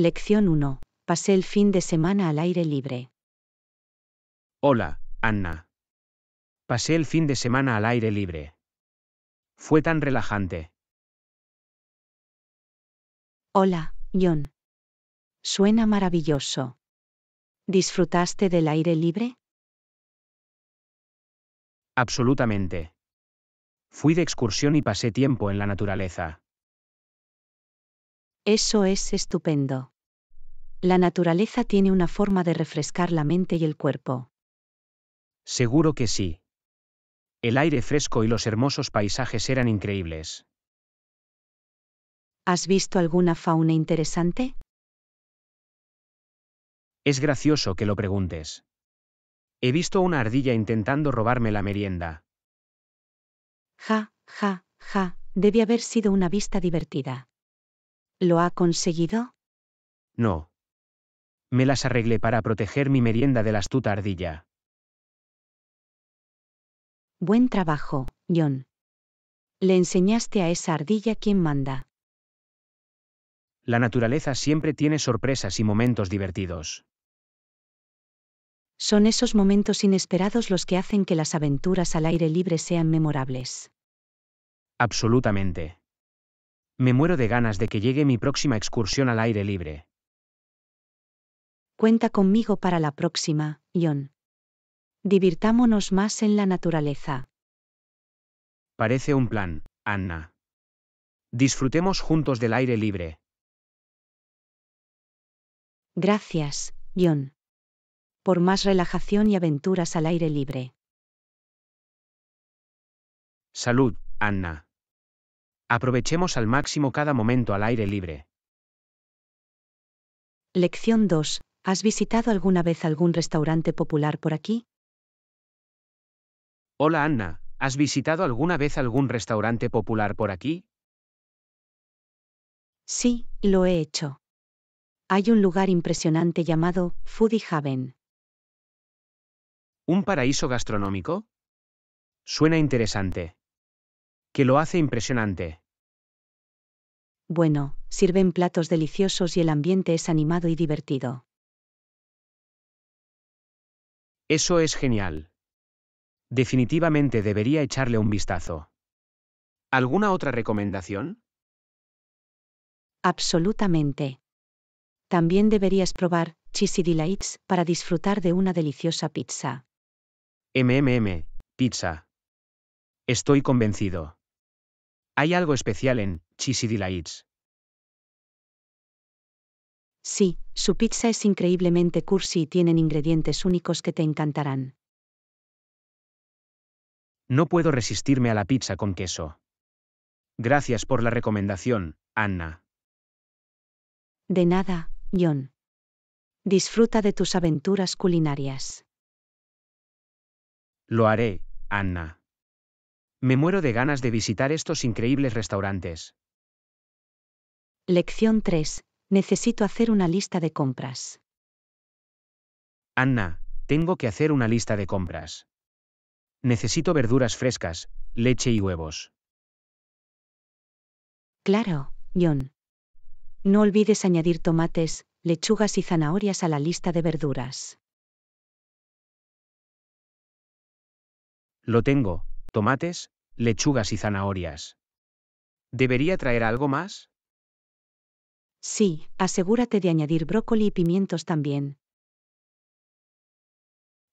Lección 1. Pasé el fin de semana al aire libre. Hola, Anna. Pasé el fin de semana al aire libre. Fue tan relajante. Hola, John. Suena maravilloso. ¿Disfrutaste del aire libre? Absolutamente. Fui de excursión y pasé tiempo en la naturaleza. Eso es estupendo. La naturaleza tiene una forma de refrescar la mente y el cuerpo. Seguro que sí. El aire fresco y los hermosos paisajes eran increíbles. ¿Has visto alguna fauna interesante? Es gracioso que lo preguntes. He visto una ardilla intentando robarme la merienda. Ja, ja, ja, debe haber sido una vista divertida. ¿Lo ha conseguido? No, me las arreglé para proteger mi merienda de la astuta ardilla. Buen trabajo, John. Le enseñaste a esa ardilla quién manda. La naturaleza siempre tiene sorpresas y momentos divertidos. Son esos momentos inesperados los que hacen que las aventuras al aire libre sean memorables. Absolutamente. Me muero de ganas de que llegue mi próxima excursión al aire libre. Cuenta conmigo para la próxima, John. Divirtámonos más en la naturaleza. Parece un plan, Anna. Disfrutemos juntos del aire libre. Gracias, John. Por más relajación y aventuras al aire libre. Salud, Anna. Aprovechemos al máximo cada momento al aire libre. Lección 2. ¿Has visitado alguna vez algún restaurante popular por aquí? Hola Anna, ¿has visitado alguna vez algún restaurante popular por aquí? Sí, lo he hecho. Hay un lugar impresionante llamado Foodie Haven. ¿Un paraíso gastronómico? Suena interesante. Que lo hace impresionante. Bueno, sirven platos deliciosos y el ambiente es animado y divertido. Eso es genial. Definitivamente debería echarle un vistazo. ¿Alguna otra recomendación? Absolutamente. También deberías probar Cheesy Delights para disfrutar de una deliciosa pizza. MMM, pizza. Estoy convencido. Hay algo especial en Cheesy Delights. Sí, su pizza es increíblemente cursi y tienen ingredientes únicos que te encantarán. No puedo resistirme a la pizza con queso. Gracias por la recomendación, Anna. De nada, John. Disfruta de tus aventuras culinarias. Lo haré, Anna. Me muero de ganas de visitar estos increíbles restaurantes. Lección 3. Necesito hacer una lista de compras. Anna, tengo que hacer una lista de compras. Necesito verduras frescas, leche y huevos. Claro, John. No olvides añadir tomates, lechugas y zanahorias a la lista de verduras. Lo tengo, tomates, lechugas y zanahorias. ¿Debería traer algo más? Sí, asegúrate de añadir brócoli y pimientos también.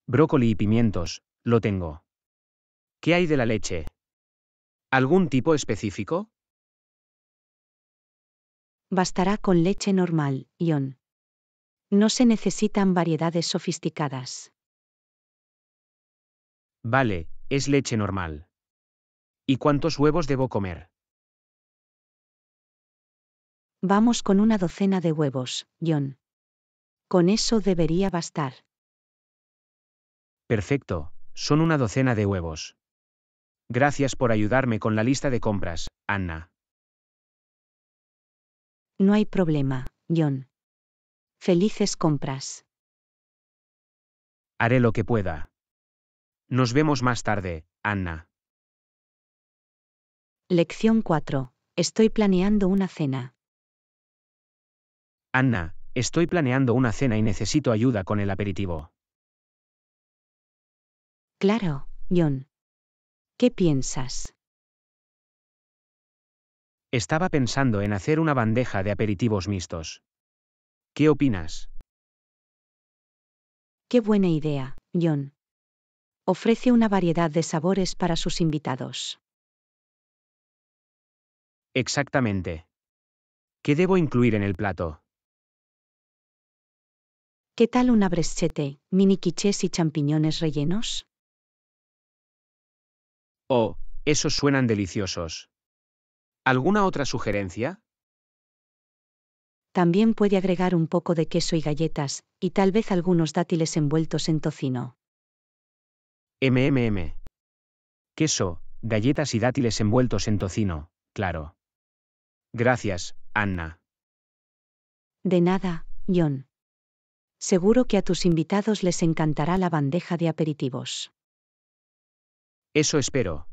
Brócoli y pimientos, lo tengo. ¿Qué hay de la leche? ¿Algún tipo específico? Bastará con leche normal, ion. No se necesitan variedades sofisticadas. Vale, es leche normal. ¿Y cuántos huevos debo comer? Vamos con una docena de huevos, John. Con eso debería bastar. Perfecto, son una docena de huevos. Gracias por ayudarme con la lista de compras, Anna. No hay problema, John. Felices compras. Haré lo que pueda. Nos vemos más tarde, Anna. Lección 4. Estoy planeando una cena. Anna, estoy planeando una cena y necesito ayuda con el aperitivo. Claro, John. ¿Qué piensas? Estaba pensando en hacer una bandeja de aperitivos mixtos. ¿Qué opinas? Qué buena idea, John. Ofrece una variedad de sabores para sus invitados. Exactamente. ¿Qué debo incluir en el plato? ¿Qué tal una brechete, mini quichés y champiñones rellenos? Oh, esos suenan deliciosos. ¿Alguna otra sugerencia? También puede agregar un poco de queso y galletas, y tal vez algunos dátiles envueltos en tocino. MMM. Queso, galletas y dátiles envueltos en tocino, claro. Gracias, Anna. De nada, John. Seguro que a tus invitados les encantará la bandeja de aperitivos. Eso espero.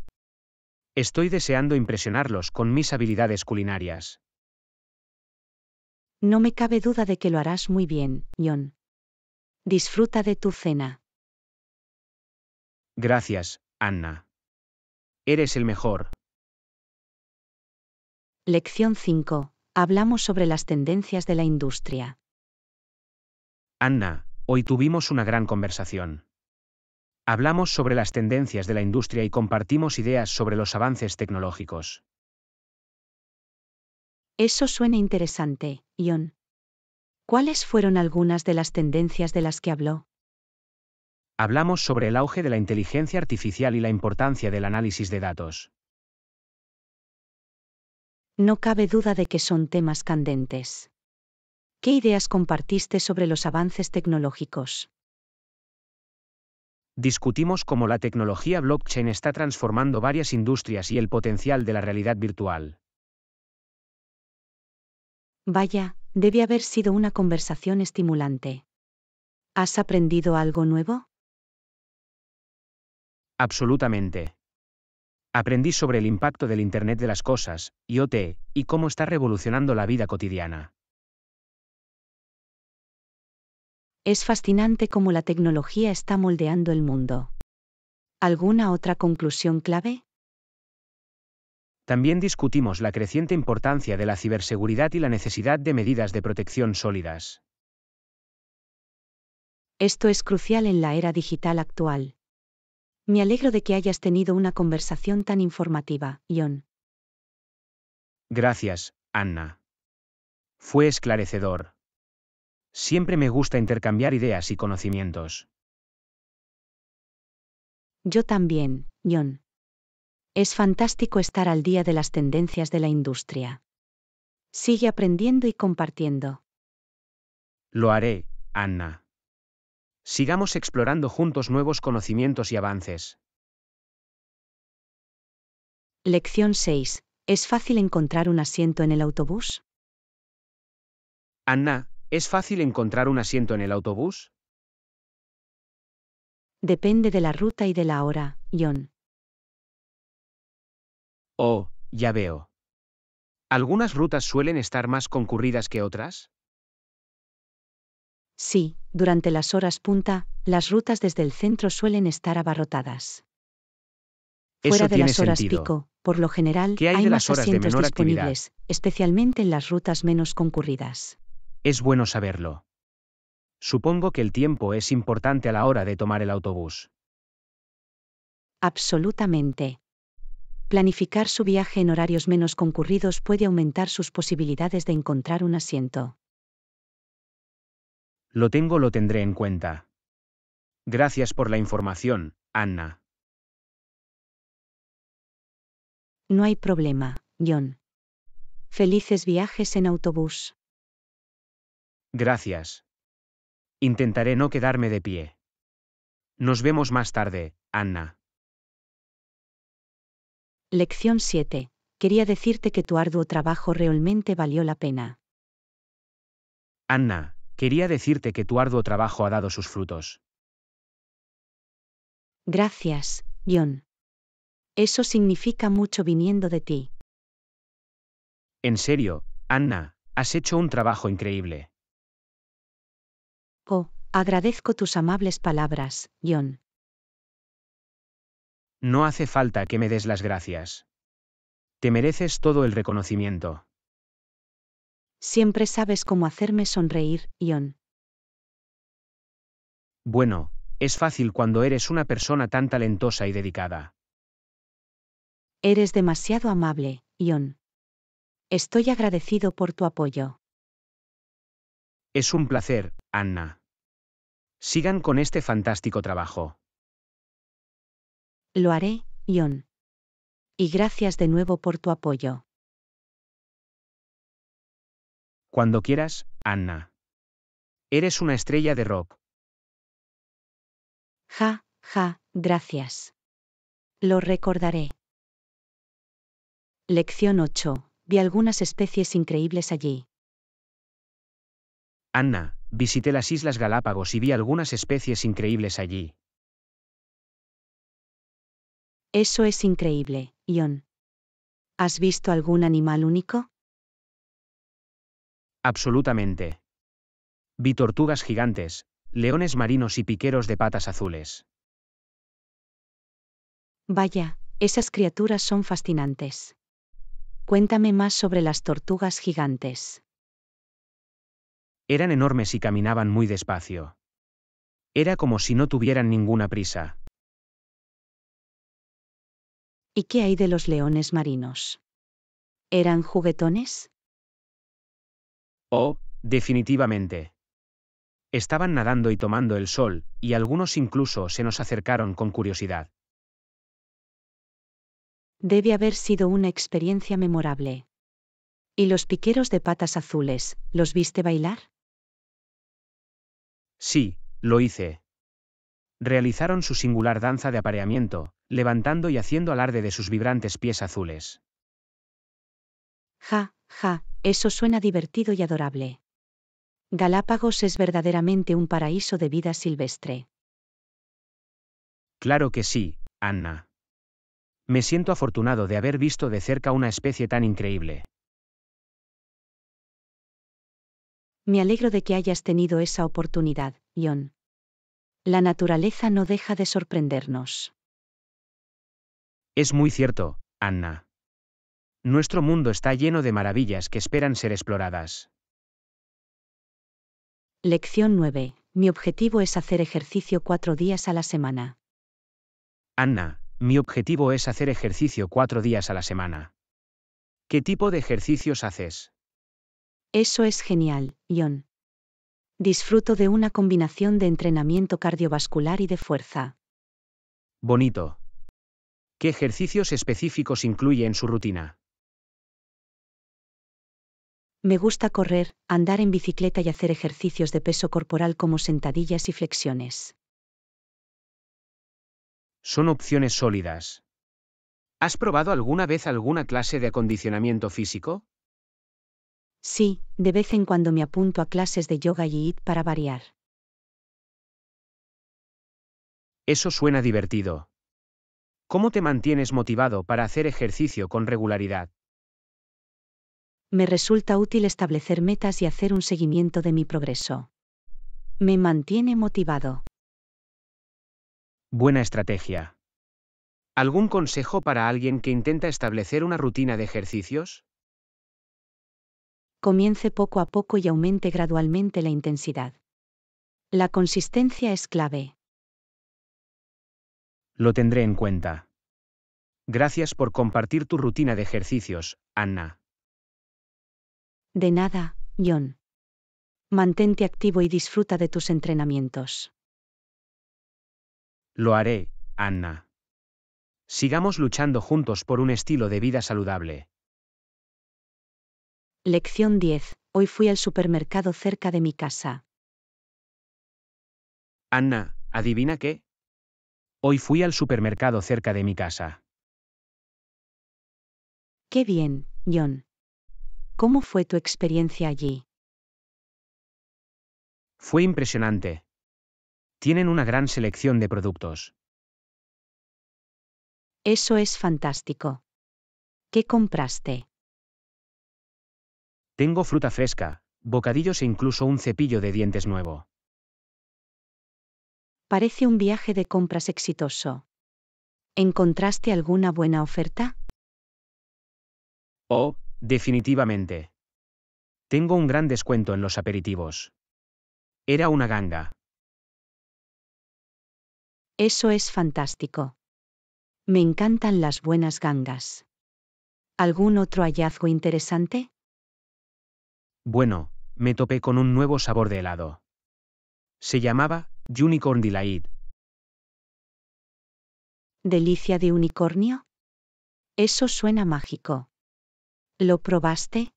Estoy deseando impresionarlos con mis habilidades culinarias. No me cabe duda de que lo harás muy bien, John. Disfruta de tu cena. Gracias, Anna. Eres el mejor. Lección 5. Hablamos sobre las tendencias de la industria. Anna, hoy tuvimos una gran conversación. Hablamos sobre las tendencias de la industria y compartimos ideas sobre los avances tecnológicos. Eso suena interesante, Ion. ¿Cuáles fueron algunas de las tendencias de las que habló? Hablamos sobre el auge de la inteligencia artificial y la importancia del análisis de datos. No cabe duda de que son temas candentes. ¿Qué ideas compartiste sobre los avances tecnológicos? Discutimos cómo la tecnología blockchain está transformando varias industrias y el potencial de la realidad virtual. Vaya, debe haber sido una conversación estimulante. ¿Has aprendido algo nuevo? Absolutamente. Aprendí sobre el impacto del Internet de las Cosas, IoT, y cómo está revolucionando la vida cotidiana. Es fascinante cómo la tecnología está moldeando el mundo. ¿Alguna otra conclusión clave? También discutimos la creciente importancia de la ciberseguridad y la necesidad de medidas de protección sólidas. Esto es crucial en la era digital actual. Me alegro de que hayas tenido una conversación tan informativa, John. Gracias, Anna. Fue esclarecedor. Siempre me gusta intercambiar ideas y conocimientos. Yo también, John. Es fantástico estar al día de las tendencias de la industria. Sigue aprendiendo y compartiendo. Lo haré, Anna. Sigamos explorando juntos nuevos conocimientos y avances. Lección 6. ¿Es fácil encontrar un asiento en el autobús? Anna, ¿Es fácil encontrar un asiento en el autobús? Depende de la ruta y de la hora, John. Oh, ya veo. ¿Algunas rutas suelen estar más concurridas que otras? Sí, durante las horas punta, las rutas desde el centro suelen estar abarrotadas. Fuera de las horas pico, por lo general, hay, más asientos disponibles, especialmente en las rutas menos concurridas. Es bueno saberlo. Supongo que el tiempo es importante a la hora de tomar el autobús. Absolutamente. Planificar su viaje en horarios menos concurridos puede aumentar sus posibilidades de encontrar un asiento. Lo tengo, lo tendré en cuenta. Gracias por la información, Anna. No hay problema, John. Felices viajes en autobús. Gracias. Intentaré no quedarme de pie. Nos vemos más tarde, Anna. Lección 7. Quería decirte que tu arduo trabajo realmente valió la pena. Anna, quería decirte que tu arduo trabajo ha dado sus frutos. Gracias, John. Eso significa mucho viniendo de ti. En serio, Anna, has hecho un trabajo increíble. Oh, agradezco tus amables palabras, John. No hace falta que me des las gracias. Te mereces todo el reconocimiento. Siempre sabes cómo hacerme sonreír, Ion. Bueno, es fácil cuando eres una persona tan talentosa y dedicada. Eres demasiado amable, John. Estoy agradecido por tu apoyo. Es un placer, Anna. Sigan con este fantástico trabajo. Lo haré, Ion. Y gracias de nuevo por tu apoyo. Cuando quieras, Anna. Eres una estrella de rock. Ja, ja, gracias. Lo recordaré. Lección 8. Vi algunas especies increíbles allí. Anna, visité las Islas Galápagos y vi algunas especies increíbles allí. Eso es increíble, Ion. ¿Has visto algún animal único? Absolutamente. Vi tortugas gigantes, leones marinos y piqueros de patas azules. Vaya, esas criaturas son fascinantes. Cuéntame más sobre las tortugas gigantes. Eran enormes y caminaban muy despacio. Era como si no tuvieran ninguna prisa. ¿Y qué hay de los leones marinos? ¿Eran juguetones? Oh, definitivamente. Estaban nadando y tomando el sol, y algunos incluso se nos acercaron con curiosidad. Debe haber sido una experiencia memorable. ¿Y los piqueros de patas azules, los viste bailar? Sí, lo hice. Realizaron su singular danza de apareamiento, levantando y haciendo alarde de sus vibrantes pies azules. Ja, ja, eso suena divertido y adorable. Galápagos es verdaderamente un paraíso de vida silvestre. Claro que sí, Anna. Me siento afortunado de haber visto de cerca una especie tan increíble. Me alegro de que hayas tenido esa oportunidad, Ion. La naturaleza no deja de sorprendernos. Es muy cierto, Anna. Nuestro mundo está lleno de maravillas que esperan ser exploradas. Lección 9. Mi objetivo es hacer ejercicio cuatro días a la semana. Anna, mi objetivo es hacer ejercicio cuatro días a la semana. ¿Qué tipo de ejercicios haces? Eso es genial, John. Disfruto de una combinación de entrenamiento cardiovascular y de fuerza. Bonito. ¿Qué ejercicios específicos incluye en su rutina? Me gusta correr, andar en bicicleta y hacer ejercicios de peso corporal como sentadillas y flexiones. Son opciones sólidas. ¿Has probado alguna vez alguna clase de acondicionamiento físico? Sí, de vez en cuando me apunto a clases de yoga y IT para variar. Eso suena divertido. ¿Cómo te mantienes motivado para hacer ejercicio con regularidad? Me resulta útil establecer metas y hacer un seguimiento de mi progreso. Me mantiene motivado. Buena estrategia. ¿Algún consejo para alguien que intenta establecer una rutina de ejercicios? comience poco a poco y aumente gradualmente la intensidad. La consistencia es clave. Lo tendré en cuenta. Gracias por compartir tu rutina de ejercicios, Anna. De nada, John. Mantente activo y disfruta de tus entrenamientos. Lo haré, Anna. Sigamos luchando juntos por un estilo de vida saludable. Lección 10. Hoy fui al supermercado cerca de mi casa. Anna, ¿adivina qué? Hoy fui al supermercado cerca de mi casa. Qué bien, John. ¿Cómo fue tu experiencia allí? Fue impresionante. Tienen una gran selección de productos. Eso es fantástico. ¿Qué compraste? Tengo fruta fresca, bocadillos e incluso un cepillo de dientes nuevo. Parece un viaje de compras exitoso. ¿Encontraste alguna buena oferta? Oh, definitivamente. Tengo un gran descuento en los aperitivos. Era una ganga. Eso es fantástico. Me encantan las buenas gangas. ¿Algún otro hallazgo interesante? Bueno, me topé con un nuevo sabor de helado. Se llamaba Unicorn Delight. ¿Delicia de unicornio? Eso suena mágico. ¿Lo probaste?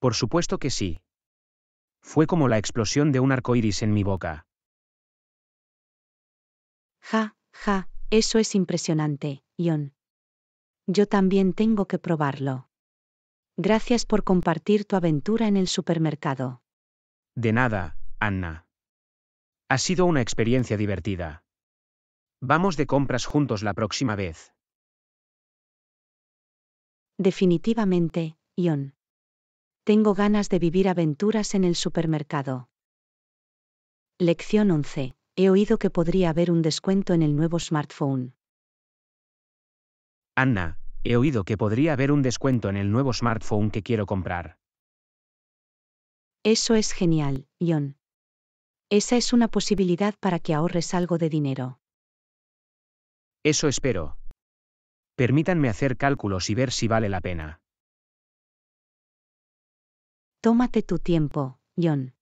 Por supuesto que sí. Fue como la explosión de un arco iris en mi boca. Ja, ja, eso es impresionante, Ion. Yo también tengo que probarlo. Gracias por compartir tu aventura en el supermercado. De nada, Anna. Ha sido una experiencia divertida. Vamos de compras juntos la próxima vez. Definitivamente, Ion. Tengo ganas de vivir aventuras en el supermercado. Lección 11. He oído que podría haber un descuento en el nuevo smartphone. Anna, He oído que podría haber un descuento en el nuevo smartphone que quiero comprar. Eso es genial, John. Esa es una posibilidad para que ahorres algo de dinero. Eso espero. Permítanme hacer cálculos y ver si vale la pena. Tómate tu tiempo, John.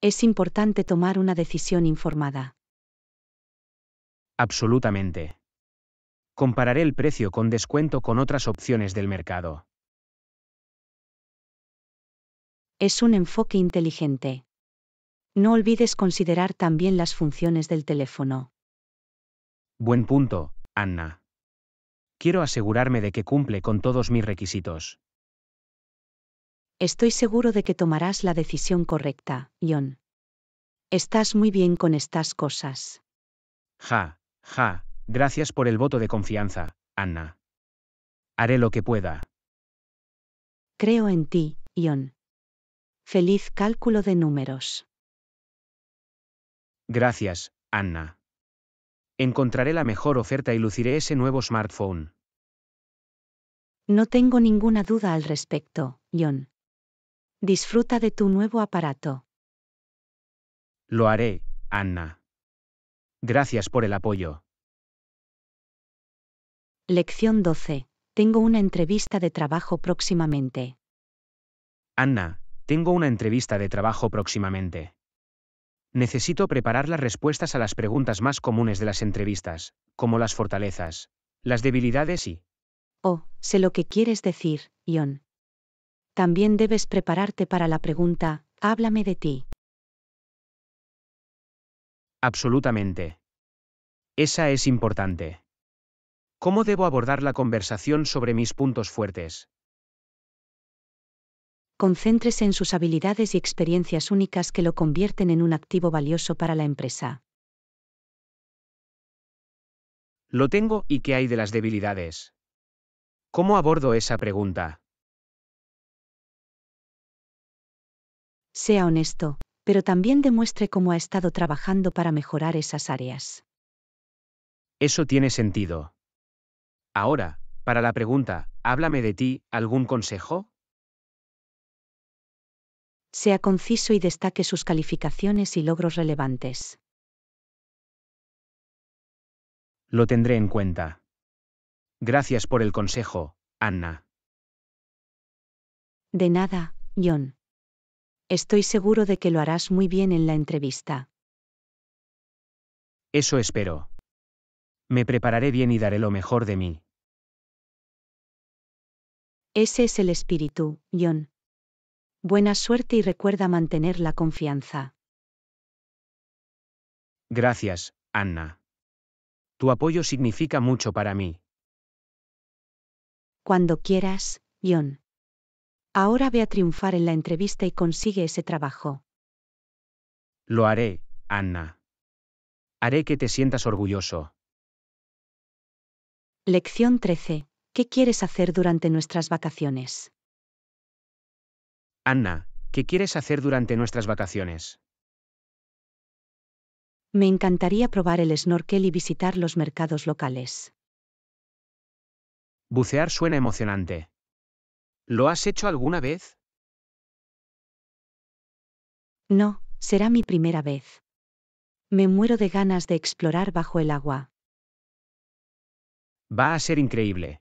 Es importante tomar una decisión informada. Absolutamente. Compararé el precio con descuento con otras opciones del mercado. Es un enfoque inteligente. No olvides considerar también las funciones del teléfono. Buen punto, Anna. Quiero asegurarme de que cumple con todos mis requisitos. Estoy seguro de que tomarás la decisión correcta, John. Estás muy bien con estas cosas. Ja, ja, Gracias por el voto de confianza, Anna. Haré lo que pueda. Creo en ti, Ion. Feliz cálculo de números. Gracias, Anna. Encontraré la mejor oferta y luciré ese nuevo smartphone. No tengo ninguna duda al respecto, John. Disfruta de tu nuevo aparato. Lo haré, Anna. Gracias por el apoyo. Lección 12. Tengo una entrevista de trabajo próximamente. Anna, tengo una entrevista de trabajo próximamente. Necesito preparar las respuestas a las preguntas más comunes de las entrevistas, como las fortalezas, las debilidades y... Oh, sé lo que quieres decir, Ion. También debes prepararte para la pregunta, háblame de ti. Absolutamente. Esa es importante. ¿Cómo debo abordar la conversación sobre mis puntos fuertes? Concéntrese en sus habilidades y experiencias únicas que lo convierten en un activo valioso para la empresa. Lo tengo y qué hay de las debilidades. ¿Cómo abordo esa pregunta? Sea honesto, pero también demuestre cómo ha estado trabajando para mejorar esas áreas. Eso tiene sentido. Ahora, para la pregunta, háblame de ti, ¿algún consejo? Sea conciso y destaque sus calificaciones y logros relevantes. Lo tendré en cuenta. Gracias por el consejo, Anna. De nada, John. Estoy seguro de que lo harás muy bien en la entrevista. Eso espero. Me prepararé bien y daré lo mejor de mí. Ese es el espíritu, John. Buena suerte y recuerda mantener la confianza. Gracias, Anna. Tu apoyo significa mucho para mí. Cuando quieras, John. Ahora ve a triunfar en la entrevista y consigue ese trabajo. Lo haré, Anna. Haré que te sientas orgulloso. Lección 13. ¿Qué quieres hacer durante nuestras vacaciones? Anna, ¿qué quieres hacer durante nuestras vacaciones? Me encantaría probar el snorkel y visitar los mercados locales. Bucear suena emocionante. ¿Lo has hecho alguna vez? No, será mi primera vez. Me muero de ganas de explorar bajo el agua. Va a ser increíble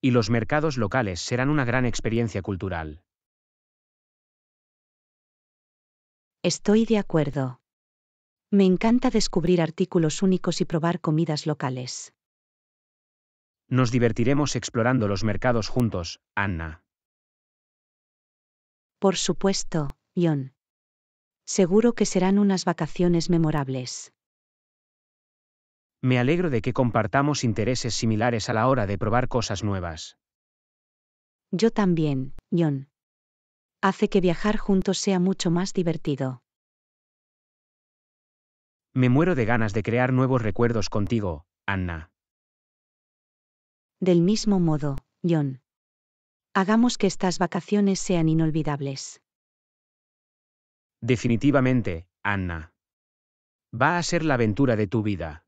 y los mercados locales serán una gran experiencia cultural. Estoy de acuerdo. Me encanta descubrir artículos únicos y probar comidas locales. Nos divertiremos explorando los mercados juntos, Anna. Por supuesto, John. Seguro que serán unas vacaciones memorables. Me alegro de que compartamos intereses similares a la hora de probar cosas nuevas. Yo también, John. Hace que viajar juntos sea mucho más divertido. Me muero de ganas de crear nuevos recuerdos contigo, Anna. Del mismo modo, John. Hagamos que estas vacaciones sean inolvidables. Definitivamente, Anna. Va a ser la aventura de tu vida.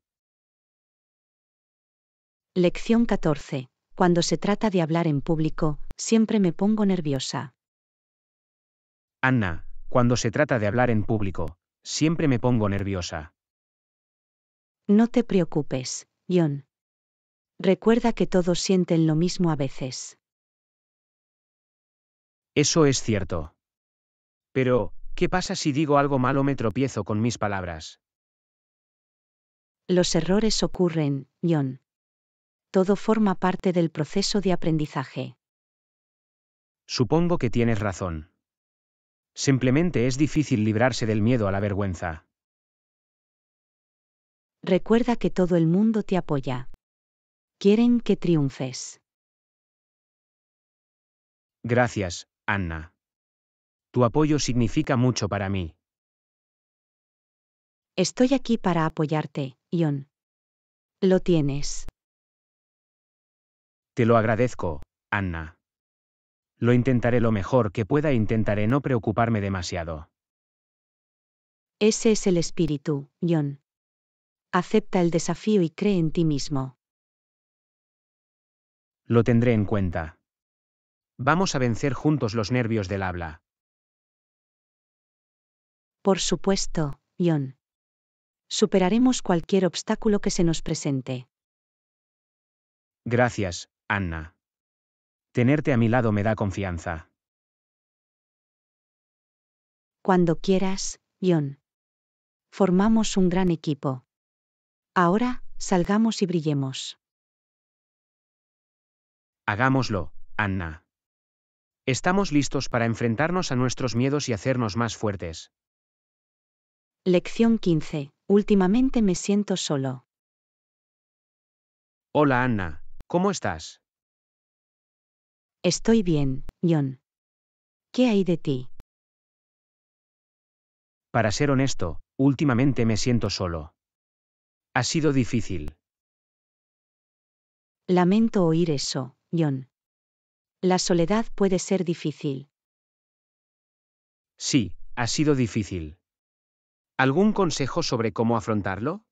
Lección 14. Cuando se trata de hablar en público, siempre me pongo nerviosa. Anna, cuando se trata de hablar en público, siempre me pongo nerviosa. No te preocupes, John. Recuerda que todos sienten lo mismo a veces. Eso es cierto. Pero, ¿qué pasa si digo algo malo o me tropiezo con mis palabras? Los errores ocurren, John todo forma parte del proceso de aprendizaje. Supongo que tienes razón. Simplemente es difícil librarse del miedo a la vergüenza. Recuerda que todo el mundo te apoya. Quieren que triunfes. Gracias, Anna. Tu apoyo significa mucho para mí. Estoy aquí para apoyarte, Ion. Lo tienes. Te lo agradezco, Anna. Lo intentaré lo mejor que pueda e intentaré no preocuparme demasiado. Ese es el espíritu, John. Acepta el desafío y cree en ti mismo. Lo tendré en cuenta. Vamos a vencer juntos los nervios del habla. Por supuesto, John. Superaremos cualquier obstáculo que se nos presente. Gracias, Anna. Tenerte a mi lado me da confianza. Cuando quieras, John. Formamos un gran equipo. Ahora, salgamos y brillemos. Hagámoslo, Anna. Estamos listos para enfrentarnos a nuestros miedos y hacernos más fuertes. Lección 15. Últimamente me siento solo. Hola Anna, ¿cómo estás? Estoy bien, John. ¿Qué hay de ti? Para ser honesto, últimamente me siento solo. Ha sido difícil. Lamento oír eso, John. La soledad puede ser difícil. Sí, ha sido difícil. ¿Algún consejo sobre cómo afrontarlo?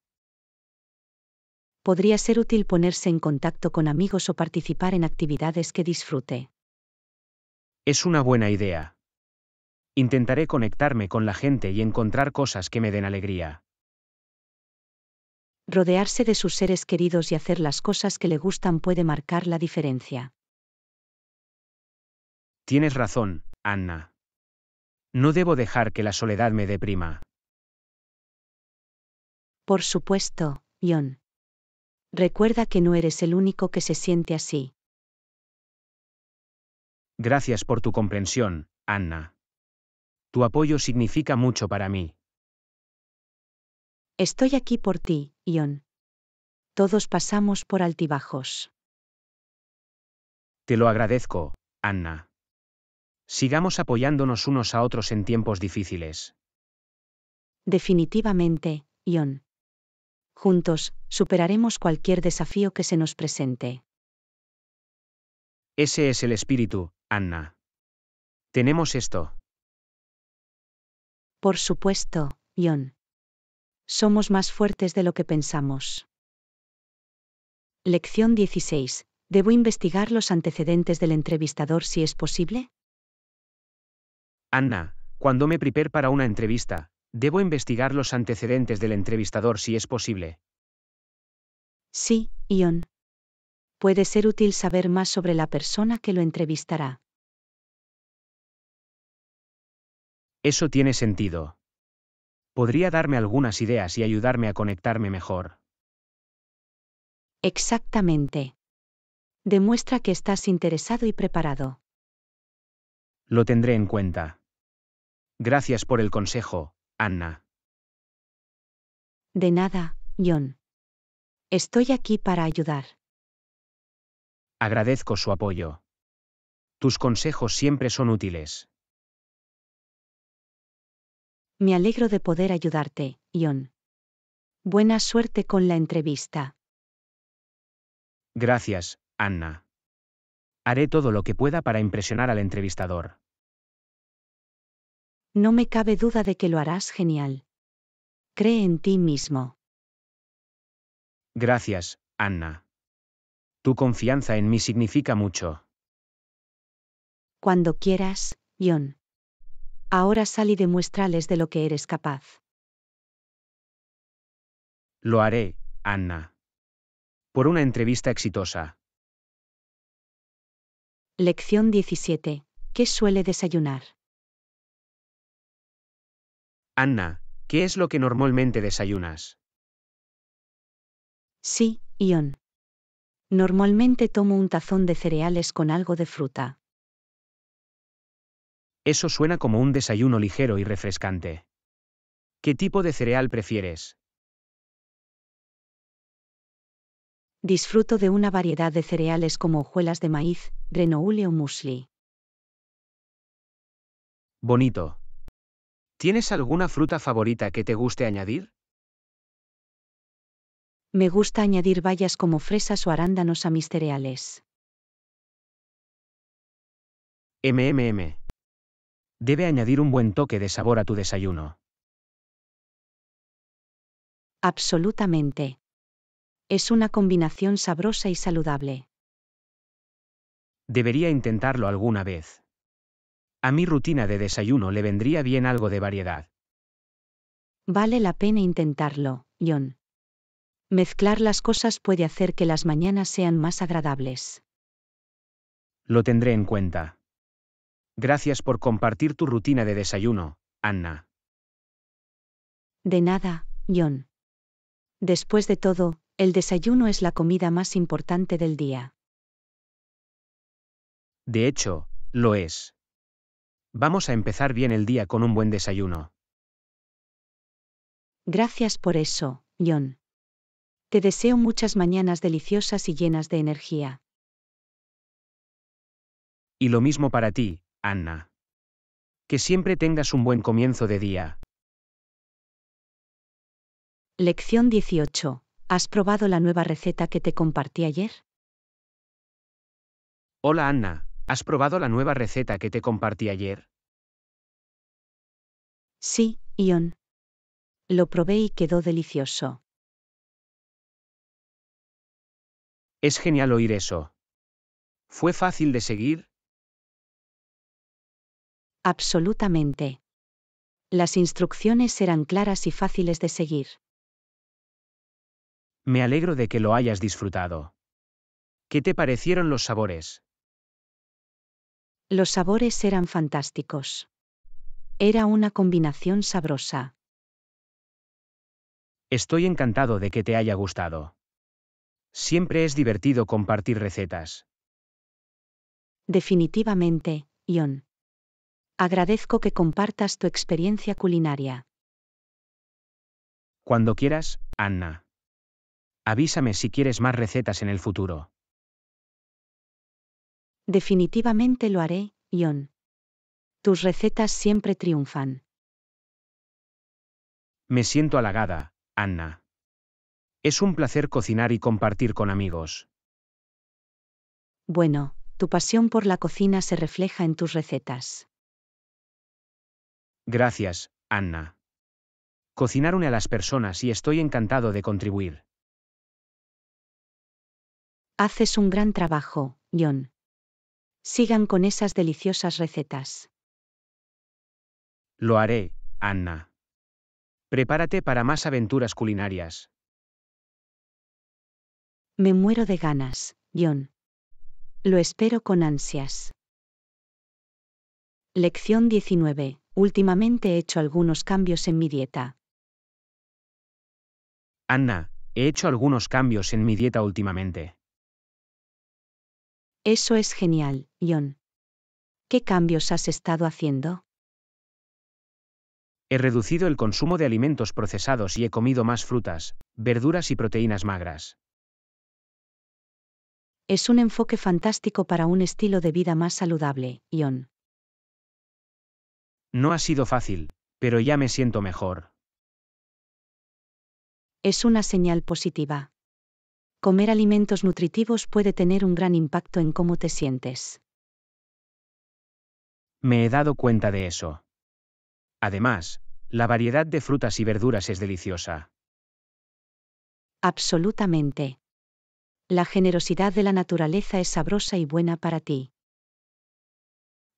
podría ser útil ponerse en contacto con amigos o participar en actividades que disfrute. Es una buena idea. Intentaré conectarme con la gente y encontrar cosas que me den alegría. Rodearse de sus seres queridos y hacer las cosas que le gustan puede marcar la diferencia. Tienes razón, Anna. No debo dejar que la soledad me deprima. Por supuesto, John. Recuerda que no eres el único que se siente así. Gracias por tu comprensión, Anna. Tu apoyo significa mucho para mí. Estoy aquí por ti, Ion. Todos pasamos por altibajos. Te lo agradezco, Anna. Sigamos apoyándonos unos a otros en tiempos difíciles. Definitivamente, Ion juntos, superaremos cualquier desafío que se nos presente. Ese es el espíritu, Anna. Tenemos esto. Por supuesto, John. Somos más fuertes de lo que pensamos. Lección 16. ¿Debo investigar los antecedentes del entrevistador si es posible? Anna, cuando me prepare para una entrevista, Debo investigar los antecedentes del entrevistador si es posible. Sí, Ion. Puede ser útil saber más sobre la persona que lo entrevistará. Eso tiene sentido. Podría darme algunas ideas y ayudarme a conectarme mejor. Exactamente. Demuestra que estás interesado y preparado. Lo tendré en cuenta. Gracias por el consejo, Anna. De nada, John. Estoy aquí para ayudar. Agradezco su apoyo. Tus consejos siempre son útiles. Me alegro de poder ayudarte, John. Buena suerte con la entrevista. Gracias, Anna. Haré todo lo que pueda para impresionar al entrevistador. No me cabe duda de que lo harás genial. Cree en ti mismo. Gracias, Anna. Tu confianza en mí significa mucho. Cuando quieras, John. Ahora sal y demuéstrales de lo que eres capaz. Lo haré, Anna. Por una entrevista exitosa. Lección 17. ¿Qué suele desayunar? Anna, ¿qué es lo que normalmente desayunas? Sí, Ion. Normalmente tomo un tazón de cereales con algo de fruta. Eso suena como un desayuno ligero y refrescante. ¿Qué tipo de cereal prefieres? Disfruto de una variedad de cereales como hojuelas de maíz, granola o muesli. Bonito. ¿Tienes alguna fruta favorita que te guste añadir? Me gusta añadir bayas como fresas o arándanos a mis cereales. MMM. Debe añadir un buen toque de sabor a tu desayuno. Absolutamente. Es una combinación sabrosa y saludable. Debería intentarlo alguna vez. A mi rutina de desayuno le vendría bien algo de variedad. Vale la pena intentarlo, John. Mezclar las cosas puede hacer que las mañanas sean más agradables. Lo tendré en cuenta. Gracias por compartir tu rutina de desayuno, Anna. De nada, John. Después de todo, el desayuno es la comida más importante del día. De hecho, lo es. Vamos a empezar bien el día con un buen desayuno. Gracias por eso, John. Te deseo muchas mañanas deliciosas y llenas de energía. Y lo mismo para ti, Anna. Que siempre tengas un buen comienzo de día. Lección 18. ¿Has probado la nueva receta que te compartí ayer? Hola Anna, ¿Has probado la nueva receta que te compartí ayer? Sí, Ion. Lo probé y quedó delicioso. Es genial oír eso. ¿Fue fácil de seguir? Absolutamente. Las instrucciones eran claras y fáciles de seguir. Me alegro de que lo hayas disfrutado. ¿Qué te parecieron los sabores? Los sabores eran fantásticos. Era una combinación sabrosa. Estoy encantado de que te haya gustado. Siempre es divertido compartir recetas. Definitivamente, Ion. Agradezco que compartas tu experiencia culinaria. Cuando quieras, Anna. Avísame si quieres más recetas en el futuro. Definitivamente lo haré, John. Tus recetas siempre triunfan. Me siento halagada, Anna. Es un placer cocinar y compartir con amigos. Bueno, tu pasión por la cocina se refleja en tus recetas. Gracias, Anna. Cocinar une a las personas y estoy encantado de contribuir. Haces un gran trabajo, John. Sigan con esas deliciosas recetas. Lo haré, Anna. Prepárate para más aventuras culinarias. Me muero de ganas, John. Lo espero con ansias. Lección 19. Últimamente he hecho algunos cambios en mi dieta. Anna, he hecho algunos cambios en mi dieta últimamente. Eso es genial, John. ¿Qué cambios has estado haciendo? He reducido el consumo de alimentos procesados y he comido más frutas, verduras y proteínas magras. Es un enfoque fantástico para un estilo de vida más saludable, Ion. No ha sido fácil, pero ya me siento mejor. Es una señal positiva comer alimentos nutritivos puede tener un gran impacto en cómo te sientes. Me he dado cuenta de eso. Además, la variedad de frutas y verduras es deliciosa. Absolutamente. La generosidad de la naturaleza es sabrosa y buena para ti.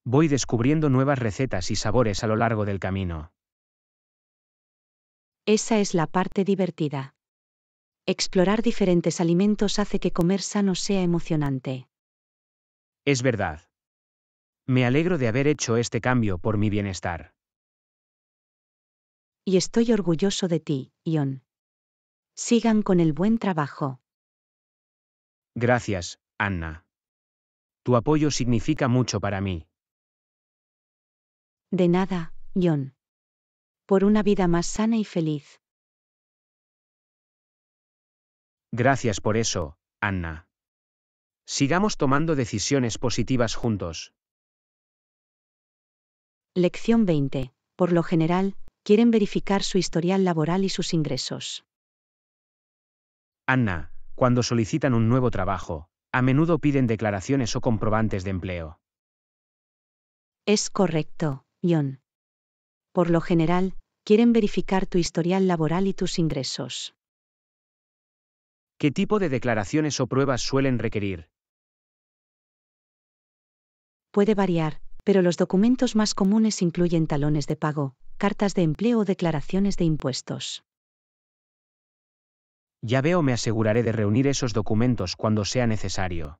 Voy descubriendo nuevas recetas y sabores a lo largo del camino. Esa es la parte divertida. Explorar diferentes alimentos hace que comer sano sea emocionante. Es verdad. Me alegro de haber hecho este cambio por mi bienestar. Y estoy orgulloso de ti, Ion. Sigan con el buen trabajo. Gracias, Anna. Tu apoyo significa mucho para mí. De nada, John. Por una vida más sana y feliz. Gracias por eso, Anna. Sigamos tomando decisiones positivas juntos. Lección 20. Por lo general, quieren verificar su historial laboral y sus ingresos. Anna, cuando solicitan un nuevo trabajo, a menudo piden declaraciones o comprobantes de empleo. Es correcto, John. Por lo general, quieren verificar tu historial laboral y tus ingresos. ¿Qué tipo de declaraciones o pruebas suelen requerir? Puede variar, pero los documentos más comunes incluyen talones de pago, cartas de empleo o declaraciones de impuestos. Ya veo, me aseguraré de reunir esos documentos cuando sea necesario.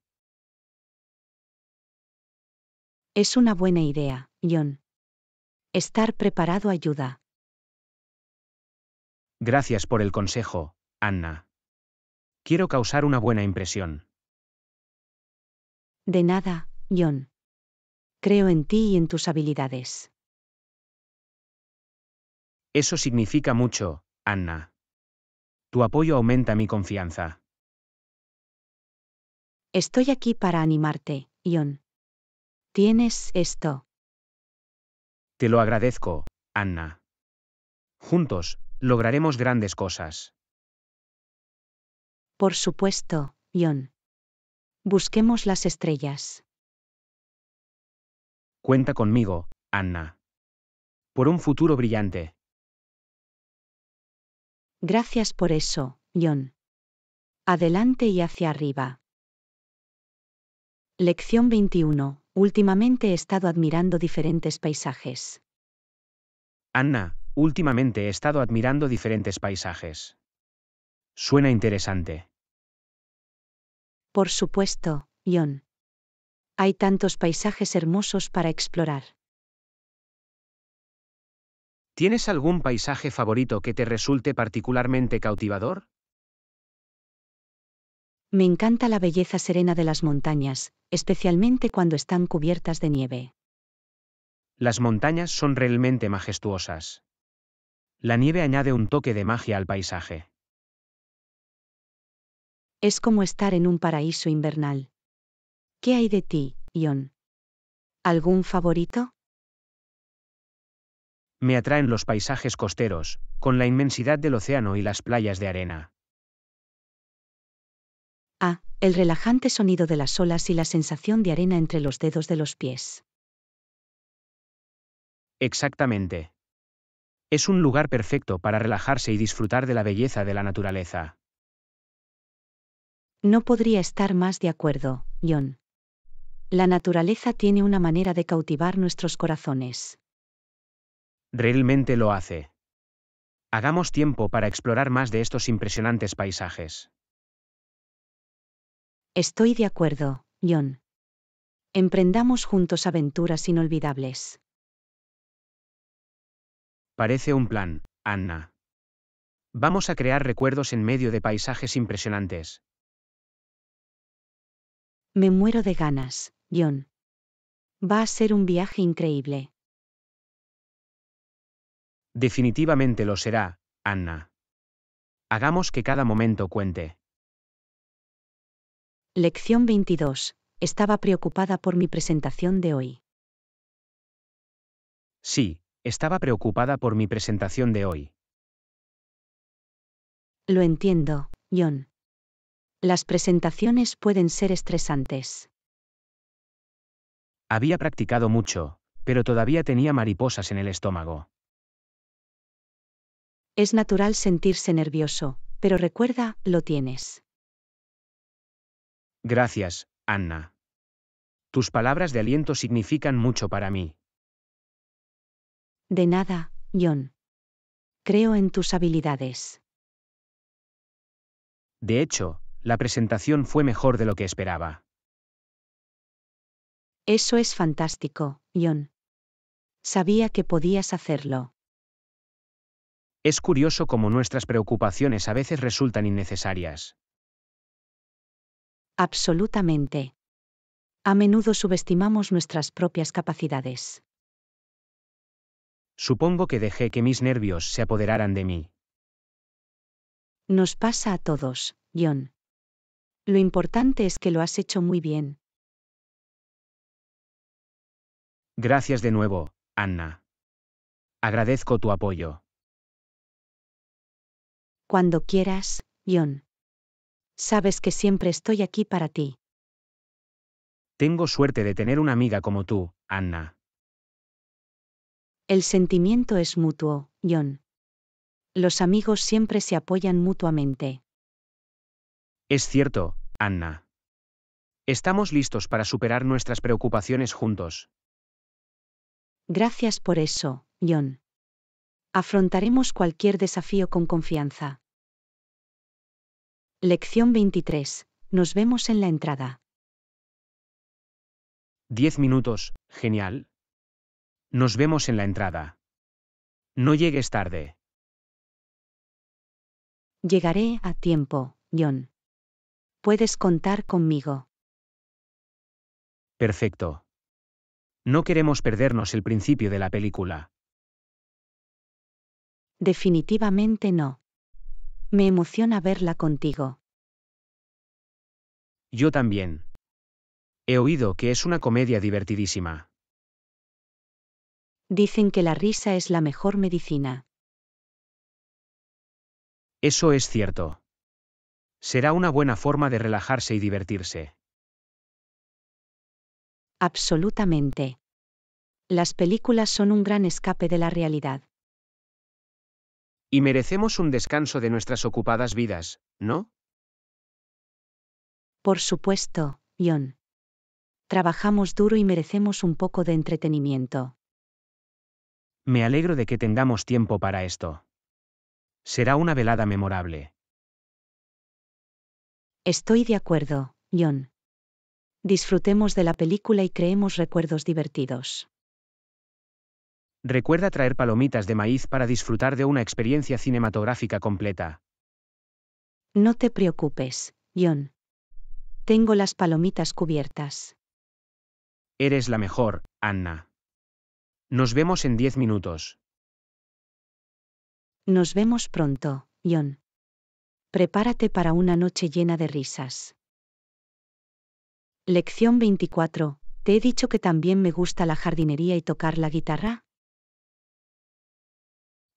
Es una buena idea, John. Estar preparado ayuda. Gracias por el consejo, Anna. Quiero causar una buena impresión. De nada, John. Creo en ti y en tus habilidades. Eso significa mucho, Anna. Tu apoyo aumenta mi confianza. Estoy aquí para animarte, John. Tienes esto. Te lo agradezco, Anna. Juntos, lograremos grandes cosas. Por supuesto, John. Busquemos las estrellas. Cuenta conmigo, Anna. Por un futuro brillante. Gracias por eso, John. Adelante y hacia arriba. Lección 21. Últimamente he estado admirando diferentes paisajes. Anna, últimamente he estado admirando diferentes paisajes. Suena interesante. Por supuesto, John. Hay tantos paisajes hermosos para explorar. ¿Tienes algún paisaje favorito que te resulte particularmente cautivador? Me encanta la belleza serena de las montañas, especialmente cuando están cubiertas de nieve. Las montañas son realmente majestuosas. La nieve añade un toque de magia al paisaje. Es como estar en un paraíso invernal. ¿Qué hay de ti, Ion? ¿Algún favorito? Me atraen los paisajes costeros, con la inmensidad del océano y las playas de arena. Ah, el relajante sonido de las olas y la sensación de arena entre los dedos de los pies. Exactamente. Es un lugar perfecto para relajarse y disfrutar de la belleza de la naturaleza. No podría estar más de acuerdo, John. La naturaleza tiene una manera de cautivar nuestros corazones. Realmente lo hace. Hagamos tiempo para explorar más de estos impresionantes paisajes. Estoy de acuerdo, John. Emprendamos juntos aventuras inolvidables. Parece un plan, Anna. Vamos a crear recuerdos en medio de paisajes impresionantes, me muero de ganas, John. Va a ser un viaje increíble. Definitivamente lo será, Anna. Hagamos que cada momento cuente. Lección 22. Estaba preocupada por mi presentación de hoy. Sí, estaba preocupada por mi presentación de hoy. Lo entiendo, John. Las presentaciones pueden ser estresantes. Había practicado mucho, pero todavía tenía mariposas en el estómago. Es natural sentirse nervioso, pero recuerda, lo tienes. Gracias, Anna. Tus palabras de aliento significan mucho para mí. De nada, John. Creo en tus habilidades. De hecho, la presentación fue mejor de lo que esperaba. Eso es fantástico, John. Sabía que podías hacerlo. Es curioso cómo nuestras preocupaciones a veces resultan innecesarias. Absolutamente. A menudo subestimamos nuestras propias capacidades. Supongo que dejé que mis nervios se apoderaran de mí. Nos pasa a todos, John. Lo importante es que lo has hecho muy bien. Gracias de nuevo, Anna. Agradezco tu apoyo. Cuando quieras, John. Sabes que siempre estoy aquí para ti. Tengo suerte de tener una amiga como tú, Anna. El sentimiento es mutuo, John. Los amigos siempre se apoyan mutuamente. Es cierto, Anna. Estamos listos para superar nuestras preocupaciones juntos. Gracias por eso, John. Afrontaremos cualquier desafío con confianza. Lección 23. Nos vemos en la entrada. Diez minutos, genial. Nos vemos en la entrada. No llegues tarde. Llegaré a tiempo, John. Puedes contar conmigo. Perfecto. No queremos perdernos el principio de la película. Definitivamente no. Me emociona verla contigo. Yo también. He oído que es una comedia divertidísima. Dicen que la risa es la mejor medicina. Eso es cierto. Será una buena forma de relajarse y divertirse. Absolutamente. Las películas son un gran escape de la realidad. Y merecemos un descanso de nuestras ocupadas vidas, ¿no? Por supuesto, John. Trabajamos duro y merecemos un poco de entretenimiento. Me alegro de que tengamos tiempo para esto. Será una velada memorable. Estoy de acuerdo, John. Disfrutemos de la película y creemos recuerdos divertidos. Recuerda traer palomitas de maíz para disfrutar de una experiencia cinematográfica completa. No te preocupes, John. Tengo las palomitas cubiertas. Eres la mejor, Anna. Nos vemos en diez minutos. Nos vemos pronto, John. Prepárate para una noche llena de risas. Lección 24. ¿Te he dicho que también me gusta la jardinería y tocar la guitarra?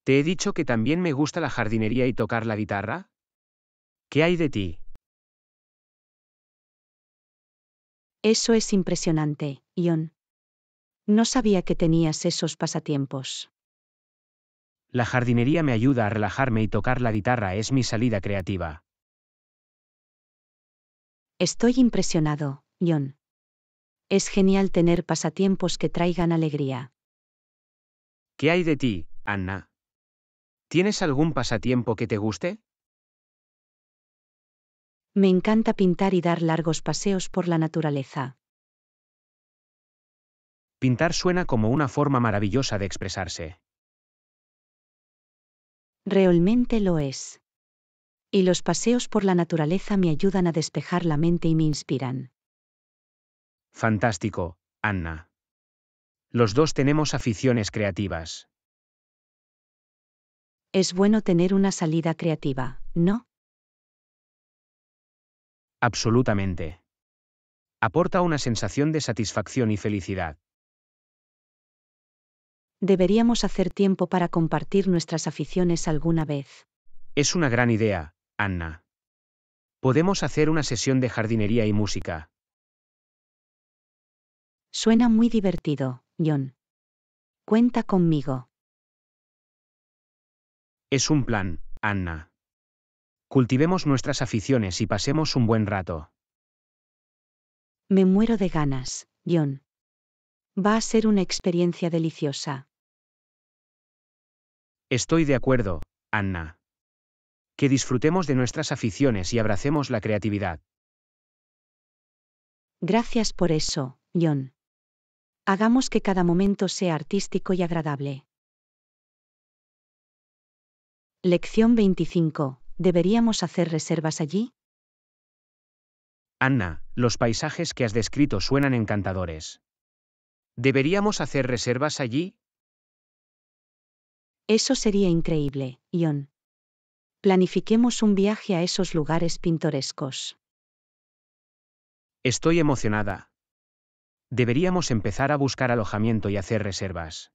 ¿Te he dicho que también me gusta la jardinería y tocar la guitarra? ¿Qué hay de ti? Eso es impresionante, Ion. No sabía que tenías esos pasatiempos. La jardinería me ayuda a relajarme y tocar la guitarra es mi salida creativa. Estoy impresionado, John. Es genial tener pasatiempos que traigan alegría. ¿Qué hay de ti, Anna? ¿Tienes algún pasatiempo que te guste? Me encanta pintar y dar largos paseos por la naturaleza. Pintar suena como una forma maravillosa de expresarse. Realmente lo es. Y los paseos por la naturaleza me ayudan a despejar la mente y me inspiran. Fantástico, Anna. Los dos tenemos aficiones creativas. Es bueno tener una salida creativa, ¿no? Absolutamente. Aporta una sensación de satisfacción y felicidad. Deberíamos hacer tiempo para compartir nuestras aficiones alguna vez. Es una gran idea, Anna. Podemos hacer una sesión de jardinería y música. Suena muy divertido, John. Cuenta conmigo. Es un plan, Anna. Cultivemos nuestras aficiones y pasemos un buen rato. Me muero de ganas, John. Va a ser una experiencia deliciosa. Estoy de acuerdo, Anna. Que disfrutemos de nuestras aficiones y abracemos la creatividad. Gracias por eso, John. Hagamos que cada momento sea artístico y agradable. Lección 25. ¿Deberíamos hacer reservas allí? Anna, los paisajes que has descrito suenan encantadores. ¿Deberíamos hacer reservas allí? Eso sería increíble, Ion. Planifiquemos un viaje a esos lugares pintorescos. Estoy emocionada. Deberíamos empezar a buscar alojamiento y hacer reservas.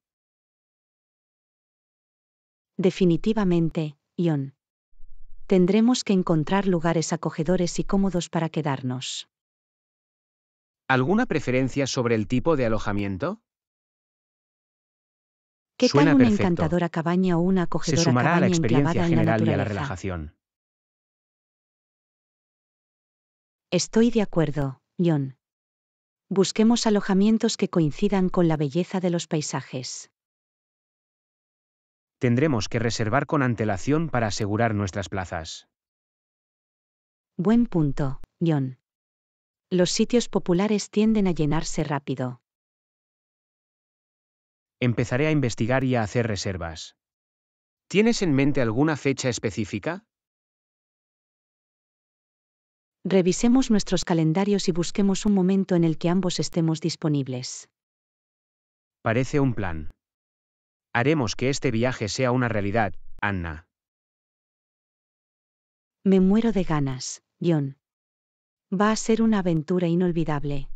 Definitivamente, Ion. Tendremos que encontrar lugares acogedores y cómodos para quedarnos. ¿Alguna preferencia sobre el tipo de alojamiento? ¿Qué tal una encantadora cabaña o una acogedora Se cabaña a la experiencia general en la y a la relajación. Estoy de acuerdo, John. Busquemos alojamientos que coincidan con la belleza de los paisajes. Tendremos que reservar con antelación para asegurar nuestras plazas. Buen punto, John. Los sitios populares tienden a llenarse rápido empezaré a investigar y a hacer reservas. ¿Tienes en mente alguna fecha específica? Revisemos nuestros calendarios y busquemos un momento en el que ambos estemos disponibles. Parece un plan. Haremos que este viaje sea una realidad, Anna. Me muero de ganas, John. Va a ser una aventura inolvidable.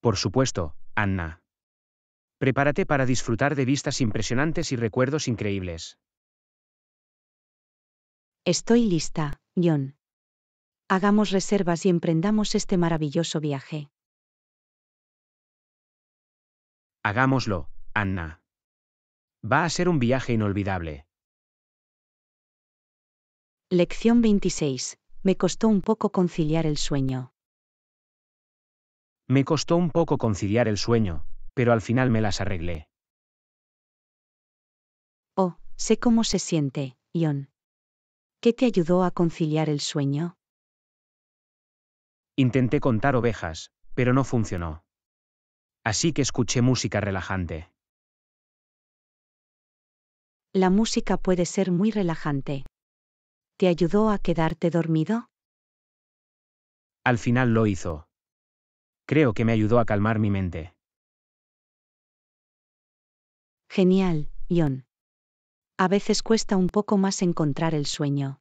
Por supuesto, Anna. Prepárate para disfrutar de vistas impresionantes y recuerdos increíbles. Estoy lista, John. Hagamos reservas y emprendamos este maravilloso viaje. Hagámoslo, Anna. Va a ser un viaje inolvidable. Lección 26. Me costó un poco conciliar el sueño. Me costó un poco conciliar el sueño, pero al final me las arreglé. Oh, sé cómo se siente, Ion. ¿Qué te ayudó a conciliar el sueño? Intenté contar ovejas, pero no funcionó. Así que escuché música relajante. La música puede ser muy relajante. ¿Te ayudó a quedarte dormido? Al final lo hizo. Creo que me ayudó a calmar mi mente. Genial, Ion. A veces cuesta un poco más encontrar el sueño.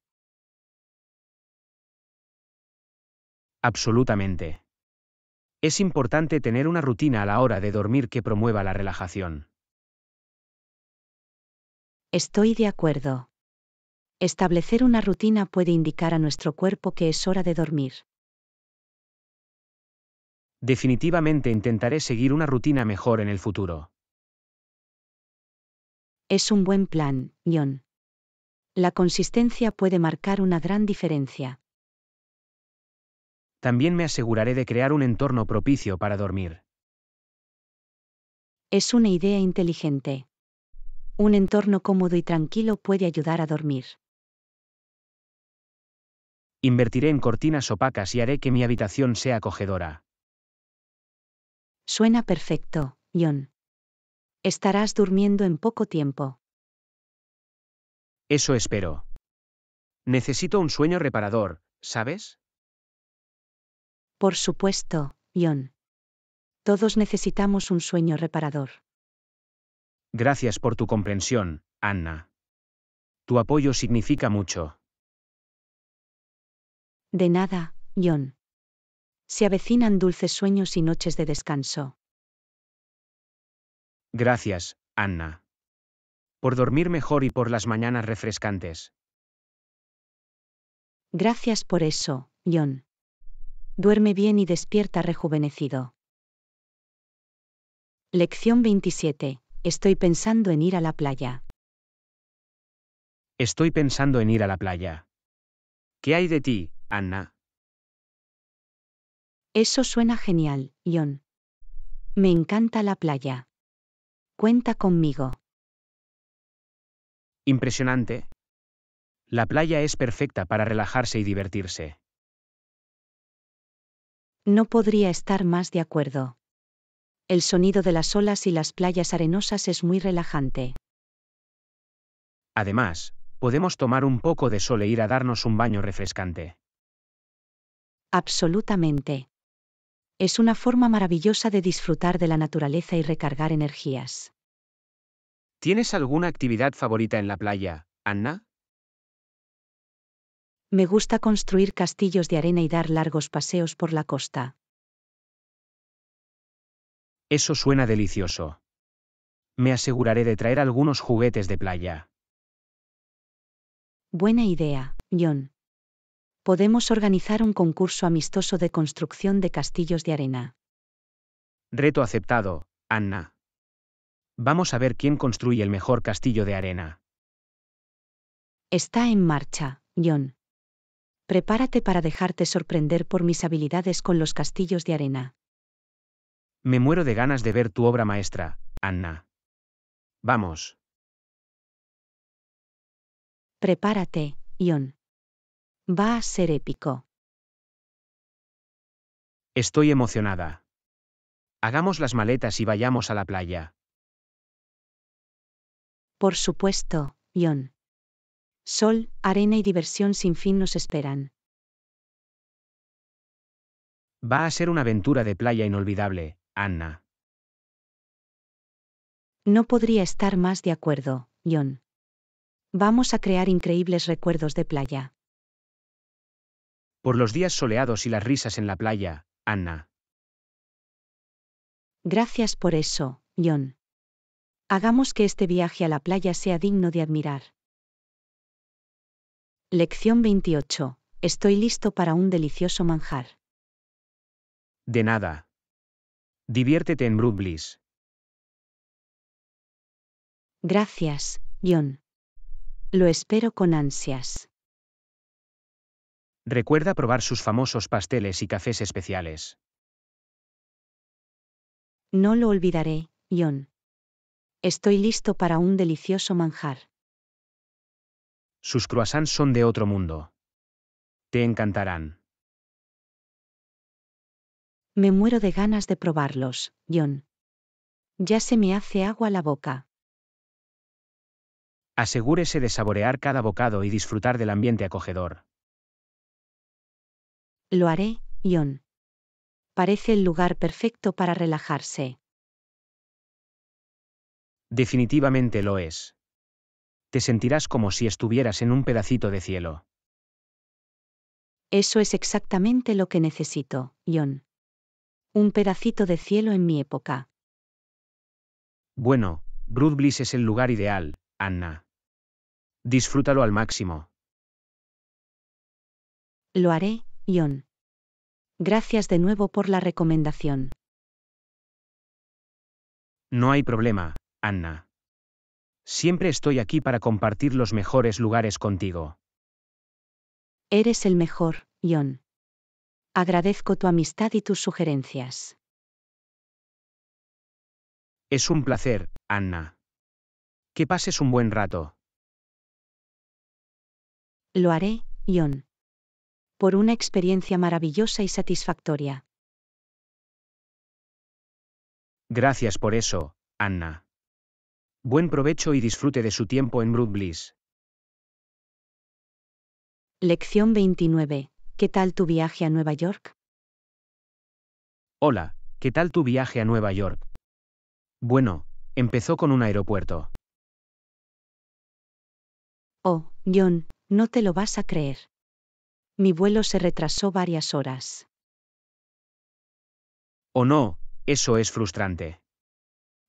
Absolutamente. Es importante tener una rutina a la hora de dormir que promueva la relajación. Estoy de acuerdo. Establecer una rutina puede indicar a nuestro cuerpo que es hora de dormir. Definitivamente intentaré seguir una rutina mejor en el futuro. Es un buen plan, guión. La consistencia puede marcar una gran diferencia. También me aseguraré de crear un entorno propicio para dormir. Es una idea inteligente. Un entorno cómodo y tranquilo puede ayudar a dormir. Invertiré en cortinas opacas y haré que mi habitación sea acogedora. Suena perfecto, John. Estarás durmiendo en poco tiempo. Eso espero. Necesito un sueño reparador, ¿sabes? Por supuesto, John. Todos necesitamos un sueño reparador. Gracias por tu comprensión, Anna. Tu apoyo significa mucho. De nada, John. Se avecinan dulces sueños y noches de descanso. Gracias, Anna. Por dormir mejor y por las mañanas refrescantes. Gracias por eso, John. Duerme bien y despierta rejuvenecido. Lección 27. Estoy pensando en ir a la playa. Estoy pensando en ir a la playa. ¿Qué hay de ti, Anna? Eso suena genial, John. Me encanta la playa. Cuenta conmigo. Impresionante. La playa es perfecta para relajarse y divertirse. No podría estar más de acuerdo. El sonido de las olas y las playas arenosas es muy relajante. Además, podemos tomar un poco de sol e ir a darnos un baño refrescante. Absolutamente. Es una forma maravillosa de disfrutar de la naturaleza y recargar energías. ¿Tienes alguna actividad favorita en la playa, Anna? Me gusta construir castillos de arena y dar largos paseos por la costa. Eso suena delicioso. Me aseguraré de traer algunos juguetes de playa. Buena idea, John podemos organizar un concurso amistoso de construcción de castillos de arena. Reto aceptado, Anna. Vamos a ver quién construye el mejor castillo de arena. Está en marcha, John. Prepárate para dejarte sorprender por mis habilidades con los castillos de arena. Me muero de ganas de ver tu obra maestra, Anna. Vamos. Prepárate, John. Va a ser épico. Estoy emocionada. Hagamos las maletas y vayamos a la playa. Por supuesto, John. Sol, arena y diversión sin fin nos esperan. Va a ser una aventura de playa inolvidable, Anna. No podría estar más de acuerdo, John. Vamos a crear increíbles recuerdos de playa por los días soleados y las risas en la playa, Anna. Gracias por eso, John. Hagamos que este viaje a la playa sea digno de admirar. Lección 28. Estoy listo para un delicioso manjar. De nada. Diviértete en Brublis. Gracias, John. Lo espero con ansias. Recuerda probar sus famosos pasteles y cafés especiales. No lo olvidaré, John. Estoy listo para un delicioso manjar. Sus croissants son de otro mundo. Te encantarán. Me muero de ganas de probarlos, John. Ya se me hace agua la boca. Asegúrese de saborear cada bocado y disfrutar del ambiente acogedor. Lo haré, John. Parece el lugar perfecto para relajarse. Definitivamente lo es. Te sentirás como si estuvieras en un pedacito de cielo. Eso es exactamente lo que necesito, John. Un pedacito de cielo en mi época. Bueno, Broodbliss es el lugar ideal, Anna. Disfrútalo al máximo. Lo haré, Yon. Gracias de nuevo por la recomendación. No hay problema, Anna. Siempre estoy aquí para compartir los mejores lugares contigo. Eres el mejor, Ion. Agradezco tu amistad y tus sugerencias. Es un placer, Anna. Que pases un buen rato. Lo haré, Ion por una experiencia maravillosa y satisfactoria. Gracias por eso, Anna. Buen provecho y disfrute de su tiempo en Bliss. Lección 29. ¿Qué tal tu viaje a Nueva York? Hola, ¿qué tal tu viaje a Nueva York? Bueno, empezó con un aeropuerto. Oh, John, no te lo vas a creer. Mi vuelo se retrasó varias horas. ¿O oh no? Eso es frustrante.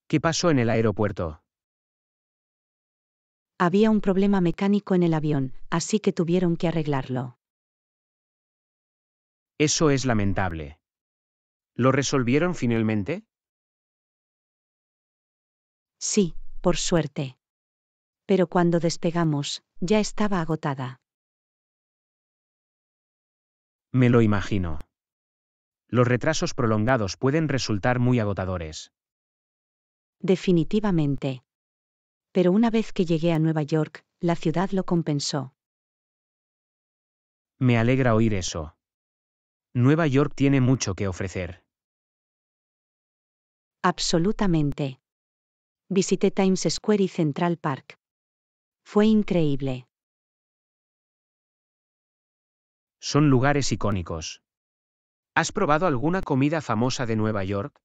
¿Qué pasó en el aeropuerto? Había un problema mecánico en el avión, así que tuvieron que arreglarlo. Eso es lamentable. ¿Lo resolvieron finalmente? Sí, por suerte. Pero cuando despegamos, ya estaba agotada. Me lo imagino. Los retrasos prolongados pueden resultar muy agotadores. Definitivamente. Pero una vez que llegué a Nueva York, la ciudad lo compensó. Me alegra oír eso. Nueva York tiene mucho que ofrecer. Absolutamente. Visité Times Square y Central Park. Fue increíble. Son lugares icónicos. ¿Has probado alguna comida famosa de Nueva York?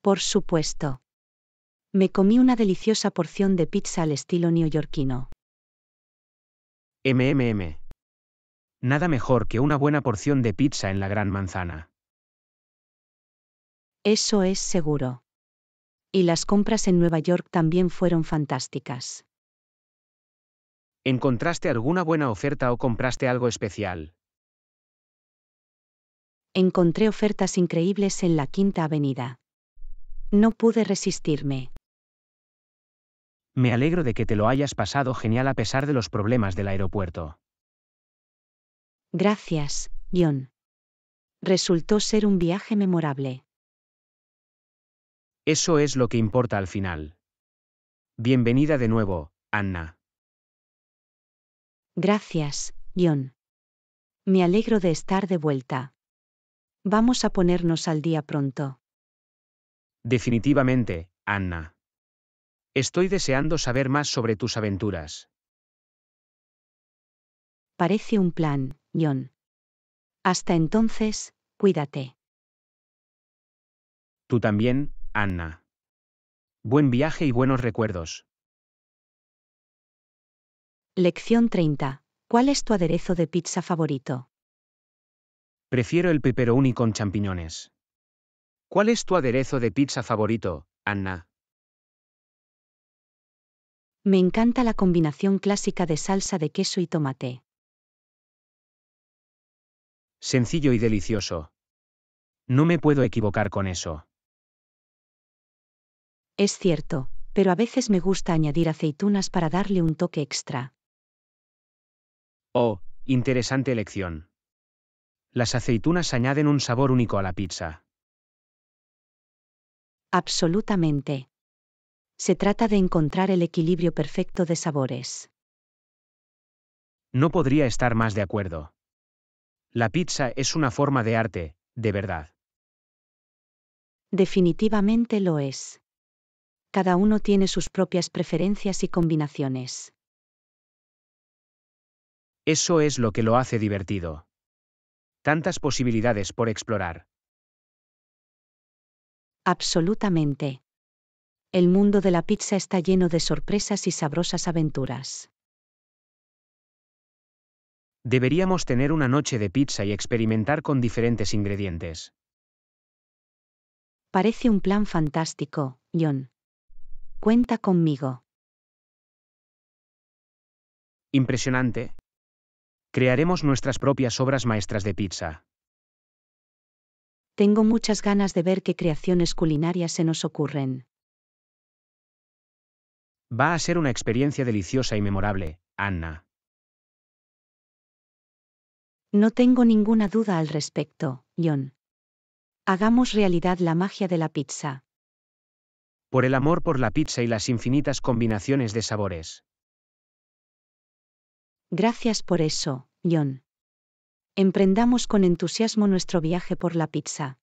Por supuesto. Me comí una deliciosa porción de pizza al estilo neoyorquino. MMM. Nada mejor que una buena porción de pizza en la Gran Manzana. Eso es seguro. Y las compras en Nueva York también fueron fantásticas. ¿Encontraste alguna buena oferta o compraste algo especial? Encontré ofertas increíbles en la Quinta Avenida. No pude resistirme. Me alegro de que te lo hayas pasado genial a pesar de los problemas del aeropuerto. Gracias, John. Resultó ser un viaje memorable. Eso es lo que importa al final. Bienvenida de nuevo, Anna. Gracias, John. Me alegro de estar de vuelta. Vamos a ponernos al día pronto. Definitivamente, Anna. Estoy deseando saber más sobre tus aventuras. Parece un plan, John. Hasta entonces, cuídate. Tú también, Anna. Buen viaje y buenos recuerdos. Lección 30. ¿Cuál es tu aderezo de pizza favorito? Prefiero el pepperoni con champiñones. ¿Cuál es tu aderezo de pizza favorito, Anna? Me encanta la combinación clásica de salsa de queso y tomate. Sencillo y delicioso. No me puedo equivocar con eso. Es cierto, pero a veces me gusta añadir aceitunas para darle un toque extra. Oh, interesante elección. Las aceitunas añaden un sabor único a la pizza. Absolutamente. Se trata de encontrar el equilibrio perfecto de sabores. No podría estar más de acuerdo. La pizza es una forma de arte, de verdad. Definitivamente lo es. Cada uno tiene sus propias preferencias y combinaciones. Eso es lo que lo hace divertido. Tantas posibilidades por explorar. Absolutamente. El mundo de la pizza está lleno de sorpresas y sabrosas aventuras. Deberíamos tener una noche de pizza y experimentar con diferentes ingredientes. Parece un plan fantástico, John. Cuenta conmigo. Impresionante, Crearemos nuestras propias obras maestras de pizza. Tengo muchas ganas de ver qué creaciones culinarias se nos ocurren. Va a ser una experiencia deliciosa y memorable, Anna. No tengo ninguna duda al respecto, John. Hagamos realidad la magia de la pizza. Por el amor por la pizza y las infinitas combinaciones de sabores. Gracias por eso, John. Emprendamos con entusiasmo nuestro viaje por la pizza.